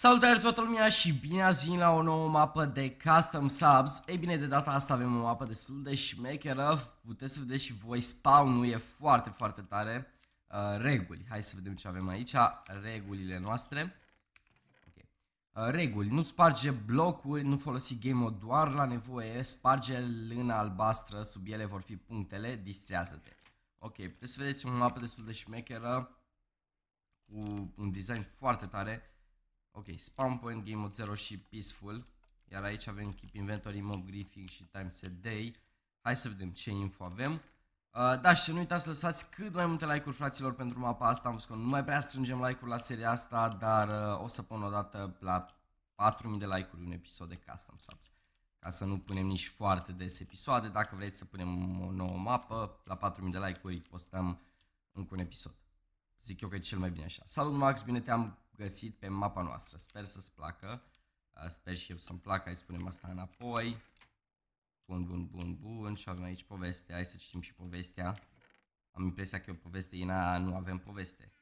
Salutare toată lumea și bine ați venit la o nouă mapă de Custom Subs Ei bine, de data asta avem o mapă destul de șmecheră Puteți să vedeți și voi, spawn-ul e foarte, foarte tare uh, Reguli, hai să vedem ce avem aici Regulile noastre okay. uh, Reguli, nu sparge blocuri, nu folosi game doar la nevoie Sparge lâna albastră, sub ele vor fi punctele, distrează-te Ok, puteți să vedeți o mapă destul de șmecheră Cu un design foarte tare Ok, spawn point game mode 0 și peaceful. Iar aici avem keep inventory, mob griefing și time set day. Hai să vedem ce info avem. Uh, da, și nu uitați să lăsați cât mai multe like-uri, fraților, pentru mapa asta. Am văzut că nu mai prea strângem like-uri la seria asta, dar uh, o să pun o dată la 4000 de like-uri un episod de custom subs. Ca să nu punem nici foarte des episoade, dacă vreți să punem o nouă mapă, la 4000 de like-uri postăm încă un episod. Zic eu că e cel mai bine așa. Salut Max, bine te-am găsit pe mapa noastră. Sper să-ți placă. Sper și eu să-mi placă, hai să punem asta înapoi. Bun, bun, bun, bun. Și avem aici poveste. Hai să citim și povestea. Am impresia că e o poveste, Ina, nu avem poveste.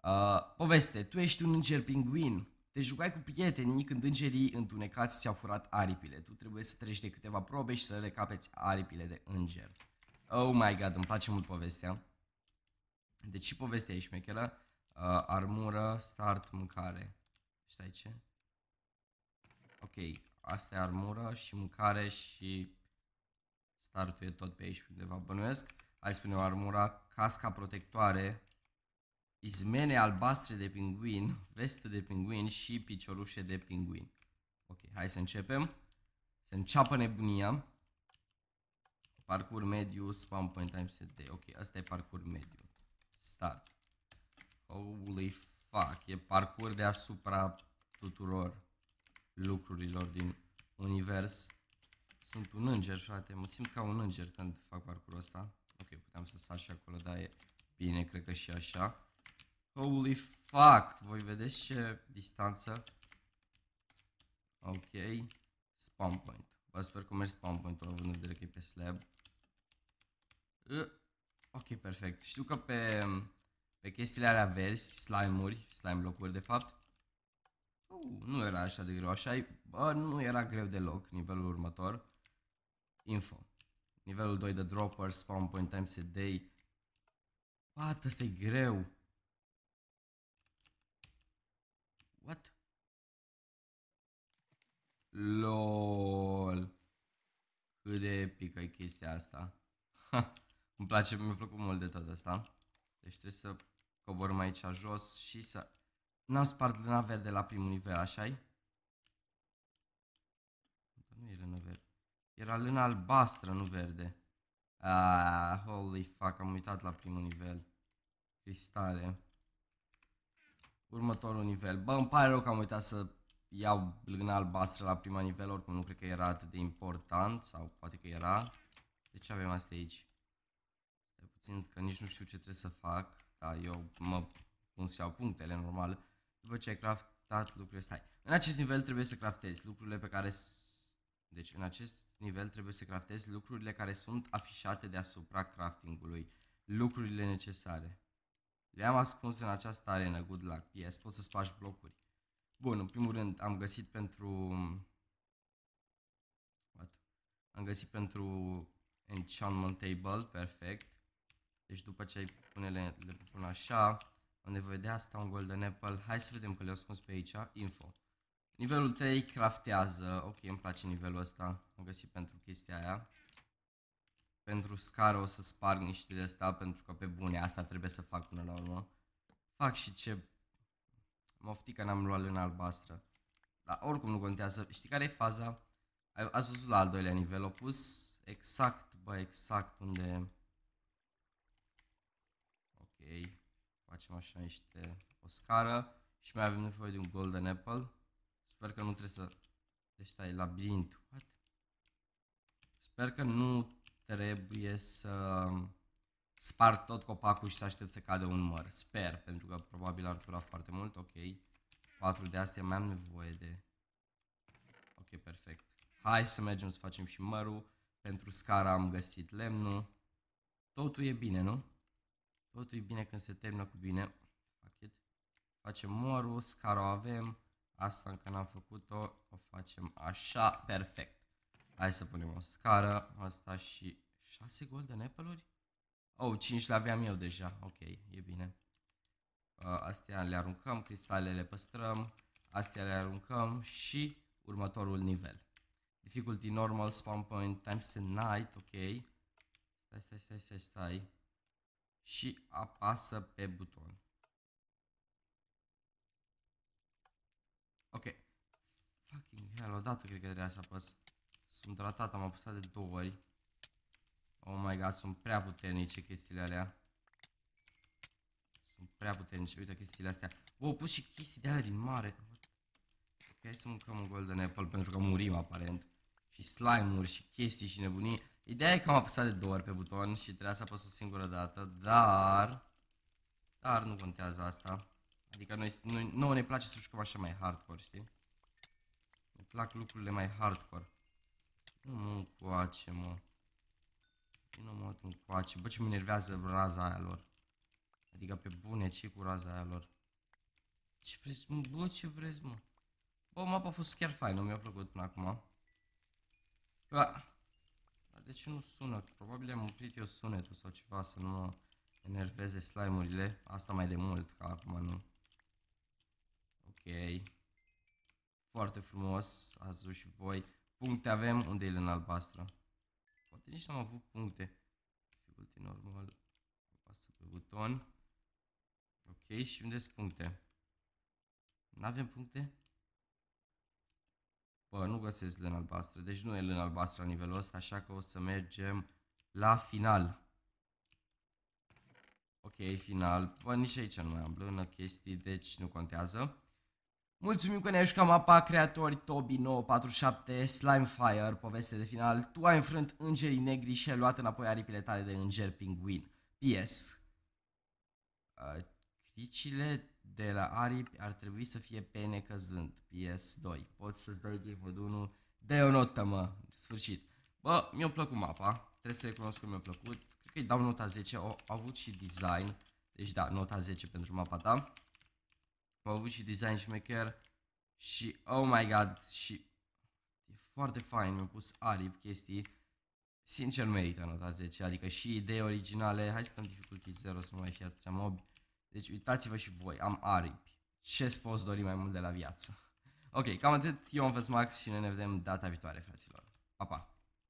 Uh, poveste, tu ești un înger pinguin. Te jucai cu prietenii când îngerii întunecați ți-au furat aripile. Tu trebuie să treci de câteva probe și să recapeți aripile de înger. Oh my god, îmi place mult povestea. Deci și povestea e șmecheră uh, armură, start, mâncare. Știi ce? Ok, asta e armură și mâncare și startul e tot pe aici undeva bănuiesc. Hai o armura, casca protectoare, izmene albastre de pinguin, veste de pinguin și piciorușe de pinguin. Ok, hai să începem. Să înceapă nebunia. Parcur mediu, spam point time set day. Ok, asta e parcur mediu. Start. Holy fuck, e parcurs deasupra tuturor lucrurilor din univers. Sunt un înger, frate, mă simt ca un înger când fac parcursul ăsta. Ok, puteam să sar și acolo, dar e bine, cred că și așa. Holy fuck, voi vedeți ce distanță? Ok, spawn point. Vă sper că merge spawn point-ul, având în vedere că e pe slab. Uh, ok, perfect. Știu că pe pe chestiile alea verzi, slime-uri, slime blocuri de fapt. Uh, nu era așa de greu, așa bă, nu era greu deloc nivelul următor. Info. Nivelul 2 de dropper, spawn point times a day. What, asta e greu. What? LOL. Cât de epică e chestia asta. Ha, îmi place, mi-a plăcut mult de tot asta. Deci trebuie să Coborâm aici jos și să... N-am spart lâna verde la primul nivel, așa -i? Nu e lână verde. Era lână albastră, nu verde. Ah, holy fuck, am uitat la primul nivel. Cristale. Următorul nivel. Bă, îmi pare rău că am uitat să iau lână albastră la prima nivel, oricum nu cred că era atât de important, sau poate că era. De ce avem asta aici? puțin că nici nu știu ce trebuie să fac da, eu mă pun să iau punctele normal, după ce ai craftat lucrurile, stai. În acest nivel trebuie să craftezi lucrurile pe care deci în acest nivel trebuie să craftezi lucrurile care sunt afișate deasupra craftingului, lucrurile necesare. Le-am ascuns în această arenă, good luck, yes, poți să spași blocuri. Bun, în primul rând am găsit pentru... What? Am găsit pentru enchantment table, perfect. Deci după ce ai pune le, le pun așa, am nevoie de asta, un golden apple. Hai să vedem că le-au spus pe aici. Info. Nivelul 3 craftează. Ok, îmi place nivelul ăsta. Am găsit pentru chestia aia. Pentru scară o să sparg niște de asta pentru că pe bune asta trebuie să fac până la urmă. Fac și ce... că n-am luat în albastră. Dar oricum nu contează. Știi care e faza? Ați văzut la al doilea nivel, au pus exact, bă, exact unde Ok. Facem așa niște... O scară. Și mai avem nevoie de un golden apple. Sper că nu trebuie să... Deci stai, labirint. What? Sper că nu trebuie să spar tot copacul și să aștept să cadă un măr. Sper, pentru că probabil ar dura foarte mult. Ok. 4 de astea mai am nevoie de... Ok, perfect. Hai să mergem să facem și mărul. Pentru scara am găsit lemnul. Totul e bine, nu? Totul e bine când se termină cu bine. Pachet. Facem morul, scara o avem. Asta încă n-am făcut-o. O facem așa, perfect. Hai să punem o scară. Asta și 6 golden apple-uri? Oh, 5 le aveam eu deja. Ok, e bine. Uh, astea le aruncăm, cristalele le păstrăm. Astea le aruncăm și următorul nivel. Difficulty normal, spawn point, times and night, ok. Stai, stai, stai, stai, stai și apasă pe buton. Ok. Fucking hell, odată cred că trebuia să apăs. Sunt ratat, am apăsat de două ori. Oh my god, sunt prea puternice chestiile alea. Sunt prea puternice, uite chestiile astea. Wow, pus și chestii de alea din mare. Ok, să mâncăm un golden apple pentru că murim aparent. Și slime-uri și chestii și nebunii. Ideea e că am apăsat de două ori pe buton și trebuia să apăs o singură dată, dar... Dar nu contează asta. Adică noi, noi nouă ne place să jucăm așa mai hardcore, știi? Ne plac lucrurile mai hardcore. Nu mă încoace, mă. Nu mă încoace. Bă, ce mă enervează raza aia lor. Adică pe bune, ce cu raza aia lor? Ce vreți, mă? Bă, ce vreți, mă? Bă, mapa a fost chiar faină, mi-a plăcut până acum. Bă. De ce nu sună? Probabil am umplit eu sunetul sau ceva să nu enerveze slime-urile. Asta mai de mult, ca acum nu. Ok. Foarte frumos, ați și voi. Puncte avem, unde e în albastră? Poate nici n-am avut puncte. Dificulty normal. Apasă pe buton. Ok, și unde sunt puncte? N-avem puncte? Bă, nu găsesc lână albastră, deci nu e lână albastră la nivelul ăsta, așa că o să mergem la final. Ok, final. Bă, nici aici nu mai am lână chestii, deci nu contează. Mulțumim că ne-ai jucat mapa creatori Tobi947 Slimefire, poveste de final. Tu ai înfrânt îngerii negri și ai luat înapoi aripile tale de înger pinguin. P.S. Uh, cricile de la aripi ar trebui să fie pene căzând, PS2. Poți să-ți dai Game 1, de o notă, mă, sfârșit. Bă, mi-a plăcut mapa, trebuie să recunosc că mi-a plăcut. Cred că îi dau nota 10, au avut și design, deci da, nota 10 pentru mapa ta. Au avut și design maker și oh my god, și e foarte fain, mi-a pus aripi chestii. Sincer merită nota 10, adică și idei originale, hai să dăm difficulty 0 să nu mai fie atâția mobi deci uitați-vă și voi, am aripi. Ce poți dori mai mult de la viață? Ok, cam atât. Eu am fost Max și ne vedem data viitoare, fraților. Pa, pa!